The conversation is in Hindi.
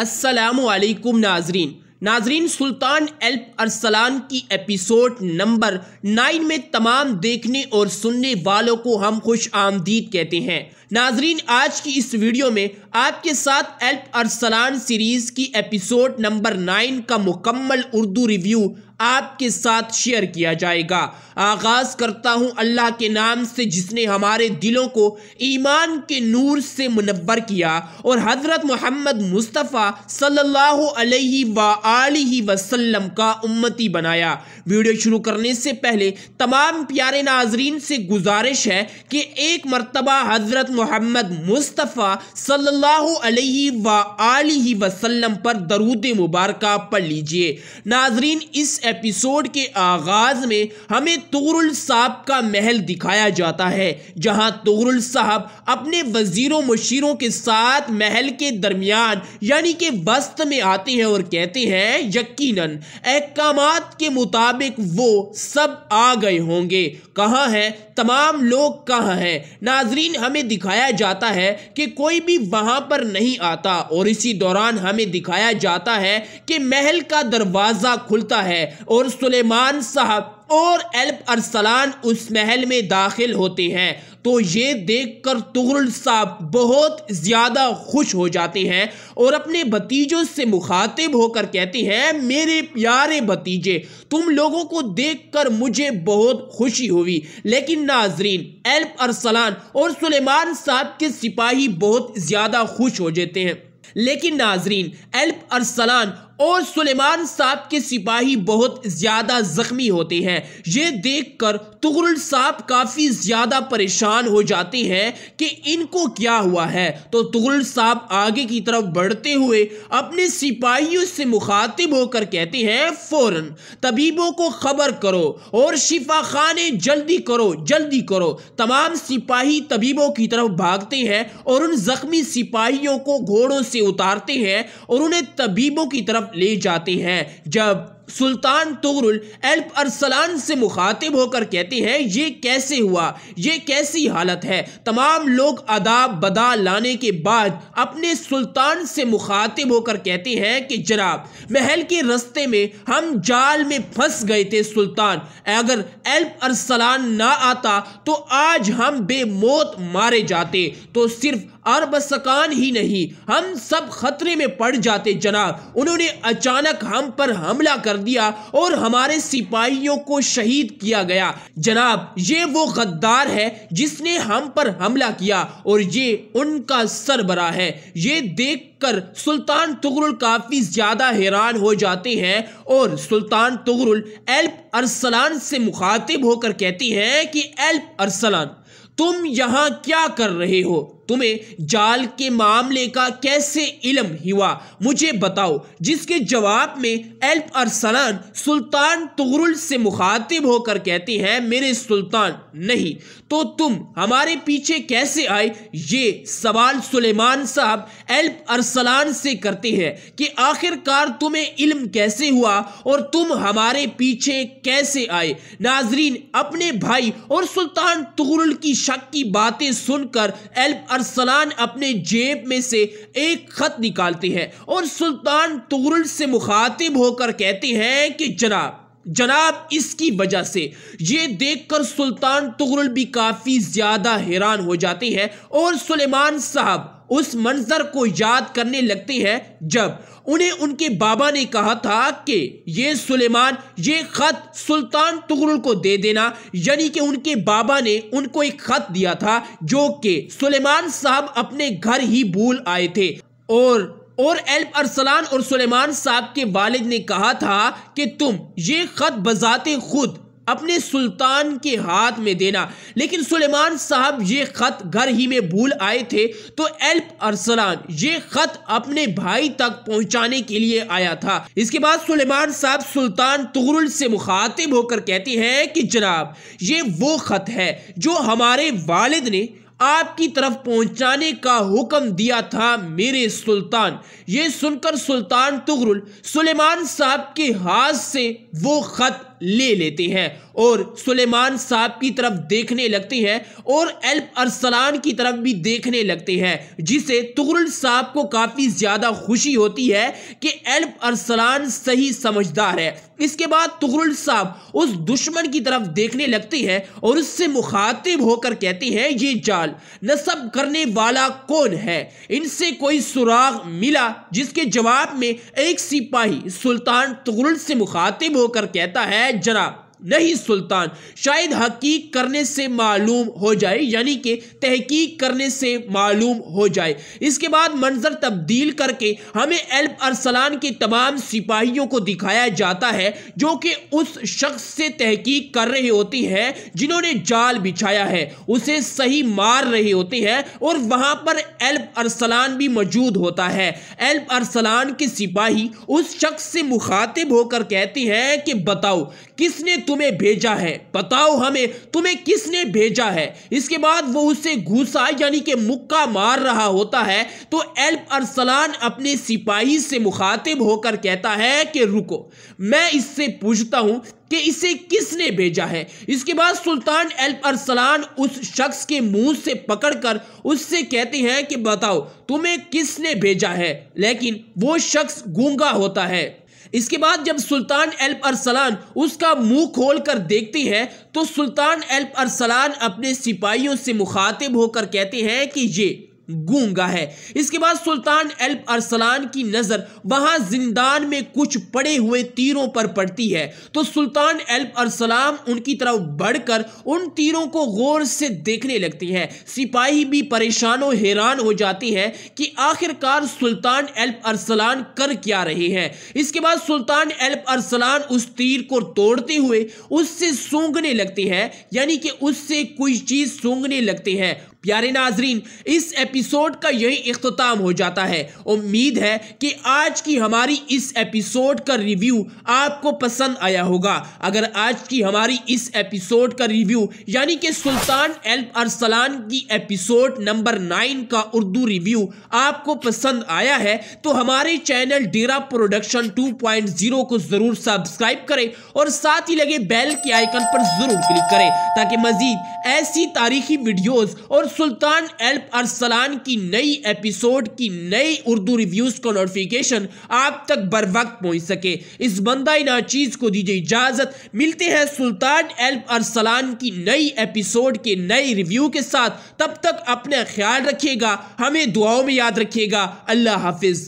असलकुम नाजरीन नाजरीन सुल्तान एल्प अरसलान की एपिसोड नंबर नाइन में तमाम देखने और सुनने वालों को हम खुश आमदीद कहते हैं नाजरीन आज की इस वीडियो में आपके साथ एल्प अरसलान सीरीज़ की एपिसोड नंबर नाइन का मुकम्मल उर्दू रिव्यू आपके साथ शेयर किया जाएगा आगाज़ करता हूँ अल्लाह के नाम से जिसने हमारे दिलों को ईमान के नूर से मुनवर किया और हज़रत मोहम्मद मुस्तफ़ा सल्लल्लाहु अलैहि अलैहि वसल्लम का उम्मती बनाया वीडियो शुरू करने से पहले तमाम प्यारे नाजरीन से गुजारिश है कि एक मरतबा हज़रत मोहम्मद मुस्तफ़ा सल्लल्लाहु अलैहि अलैहि वसल्लम पर दरूद मुबारक पढ़ लीजिए नाजरीन इस एपिसोड के आगाज में हमें तुगरुल साहब का महल दिखाया जाता है जहां तुगरुल साहब अपने वजीरों मुशीरों के साथ महल के दरमियान यानी के वस्त में आते हैं और कहते हैं यकीनन अहकाम के मुताबिक वो सब आ गए होंगे कहाँ हैं तमाम लोग कहाँ हैं नाजरीन हमें दिखाया जाता है कि कोई भी वहां पर नहीं आता और इसी दौरान हमें दिखाया जाता है कि महल का दरवाज़ा खुलता है और सुलेमान साहब और एल्प अरसलान उस महल में दाखिल होते हैं तो ये देखकर तुगल साहब बहुत ज़्यादा खुश हो जाते हैं और अपने भतीजों से मुखातिब होकर कहते हैं मेरे प्यारे भतीजे तुम लोगों को देखकर मुझे बहुत खुशी हुई लेकिन नाजरीन एल्प अरसलान और सुलेमान साहब के सिपाही बहुत ज़्यादा खुश हो जाते हैं लेकिन नाजरीन एल्प अरसलान और सुलेमान साहब के सिपाही बहुत ज़्यादा ज़ख्मी होते हैं ये देखकर तुगरुल साहब काफ़ी ज़्यादा परेशान हो जाते हैं कि इनको क्या हुआ है तो तुगरुल साहब आगे की तरफ बढ़ते हुए अपने सिपाहियों से मुखातिब होकर कहते हैं फौरन तबीबों को खबर करो और शिफा खाने जल्दी करो जल्दी करो तमाम सिपाही तबीबों की तरफ भागते हैं और उन ज़ख्मी सिपाहियों को घोड़ों से उतारते हैं और उन्हें तबीबों की तरफ तरफ ले जाते हैं जब सुल्तान तुगरुल एल्प अरसलान से मुखातिब होकर कहते हैं ये कैसे हुआ ये कैसी हालत है तमाम लोग अदाब बदा लाने के बाद अपने सुल्तान से मुखातिब होकर कहते हैं कि जनाब महल के रस्ते में हम जाल में फंस गए थे सुल्तान अगर एल्प अरसलान ना आता तो आज हम बेमौत मारे जाते तो सिर्फ अरब सकान ही नहीं हम सब खतरे में पड़ जाते जनाब उन्होंने अचानक हम पर हमला कर दिया और हमारे सिपाहियों को शहीद किया गया जनाब ये वो गद्दार है जिसने हम पर हमला किया और ये उनका सरबरा है ये देख कर सुल्तान तुगरुल काफ़ी ज़्यादा हैरान हो जाते हैं और सुल्तान तुगरुल एल्प अरसलान से मुखातिब होकर कहती हैं कि एल्प अरसलान तुम यहां क्या कर रहे हो तुम्हें जाल के मामले का कैसे इलम हुआ मुझे बताओ जिसके जवाब में एल्प अरसलान सुल्तान तुगरुल से मुखातिब होकर कहते हैं मेरे सुल्तान नहीं तो तुम हमारे पीछे कैसे आए ये सवाल सुलेमान साहब एल्प अरसलान से करते हैं कि आखिरकार तुम्हें इल्म कैसे हुआ और तुम हमारे पीछे कैसे आए नाजरीन अपने भाई और सुल्तान तुगरुल की शक की बातें सुनकर एल्ब अरसलान अपने जेब में से एक खत निकालते हैं और सुल्तान तुगरुल से मुखातिब होकर कहते हैं कि जनाब जनाब इसकी वजह से ये देखकर सुल्तान तुगरुल भी काफ़ी ज़्यादा हैरान हो जाते हैं और सुलेमान साहब उस मंजर को याद करने लगते हैं जब उन्हें उनके बाबा ने कहा था कि ये सुलेमान ये ख़त सुल्तान तुगरुल को दे देना यानी कि उनके बाबा ने उनको एक ख़त दिया था जो कि सुलेमान साहब अपने घर ही भूल आए थे और और एल्प अरसलान और सुलेमान साहब के वालिद ने कहा था कि तुम ये ख़त बजाते खुद अपने सुल्तान के हाथ में देना लेकिन सुलेमान साहब ये ख़त घर ही में भूल आए थे तो एल्प अरसलान ये ख़त अपने भाई तक पहुंचाने के लिए आया था इसके बाद सुलेमान साहब सुल्तान तुगरुल से मुखातिब होकर कहते हैं कि जनाब ये वो ख़त है जो हमारे वालिद ने आपकी तरफ पहुंचाने का हुक्म दिया था मेरे सुल्तान ये सुनकर सुल्तान तुगरुल सुलेमान साहब के हाथ से वो ख़त ले लेते हैं और सुलेमान साहब की तरफ देखने लगते हैं और एल्प अरसलान की तरफ भी देखने लगते हैं जिसे तुगरुल साहब को काफ़ी ज़्यादा खुशी होती है कि एल्प अरसलान सही समझदार है इसके बाद तुगरुल साहब उस दुश्मन की तरफ देखने लगते हैं और उससे मुखातिब होकर कहते हैं ये जाल नसब करने वाला कौन है इनसे कोई सुराग मिला जिसके जवाब में एक सिपाही सुल्तान तुगरुल से मुखातिब होकर कहता है है नहीं सुल्तान शायद हकीक करने से मालूम हो जाए यानी कि तहकीक करने से मालूम हो जाए इसके बाद मंजर तब्दील करके हमें एल्प अरसलान के तमाम सिपाहियों को दिखाया जाता है जो कि उस शख्स से तहकीक कर रही होती है जिन्होंने जाल बिछाया है उसे सही मार रहे होते हैं और वहां पर एल्प अरसलान भी मौजूद होता है एल्प अरसलान के सिपाही उस शख्स से मुखातिब होकर कहती है कि बताओ किसने तुम्हें भेजा है बताओ हमें तुम्हें किसने भेजा है इसके बाद वो उसे घुसा यानी कि मुक्का मार रहा होता है तो एल्प अरसलान अपने सिपाही से मुखातिब होकर कहता है कि रुको मैं इससे पूछता हूं कि इसे किसने भेजा है इसके बाद सुल्तान एल्प अरसलान उस शख्स के मुंह से पकड़कर उससे कहते हैं कि बताओ तुम्हें किसने भेजा है लेकिन वो शख्स गूंगा होता है इसके बाद जब सुल्तान एल्प अरसलान उसका मुंह खोलकर देखती है तो सुल्तान एल्प अरसलान अपने सिपाहियों से मुखातिब होकर कहते हैं कि ये गूंगा है इसके बाद सुल्तान अल्प अरसलान की नज़र वहां जिंदान में कुछ पड़े हुए तीरों पर पड़ती है तो सुल्तान अल्प अरसलाम उनकी तरफ बढ़कर उन तीरों को गौर से देखने लगती है सिपाही भी परेशान और हैरान हो जाती है कि आखिरकार सुल्तान अल्प अरसलान कर क्या रहे हैं इसके बाद सुल्तान अल्प अरसलान उस तीर को तोड़ते हुए उससे सूंघने लगती है यानी कि उससे कोई चीज़ सूंघने लगती है प्यारे नाजरीन इस एपिसोड का यही अख्ताम हो जाता है उम्मीद है कि आज की हमारी इस एपिसोड का रिव्यू आपको पसंद आया होगा अगर आज की हमारी इस एपिसोड का रिव्यू यानी कि सुल्तान एल्प अरसलान की एपिसोड नंबर नाइन का उर्दू रिव्यू आपको पसंद आया है तो हमारे चैनल डेरा प्रोडक्शन 2.0 को ज़रूर सब्सक्राइब करें और साथ ही लगे बैल के आइकन पर ज़रूर क्लिक करें ताकि मज़ीद ऐसी तारीखी वीडियोज़ और सुल्तान एल्प अरसलान की नई एपिसोड की नई उर्दू रिव्यूज़ का नोटिफिकेशन आप तक बर वक्त पहुंच सके इस बंदा इन चीज़ को दीजिए इजाज़त मिलते हैं सुल्तान एल्प अरसलान की नई एपिसोड के नए रिव्यू के साथ तब तक अपना ख्याल रखिएगा हमें दुआओं में याद रखिएगा अल्लाह हाफिज़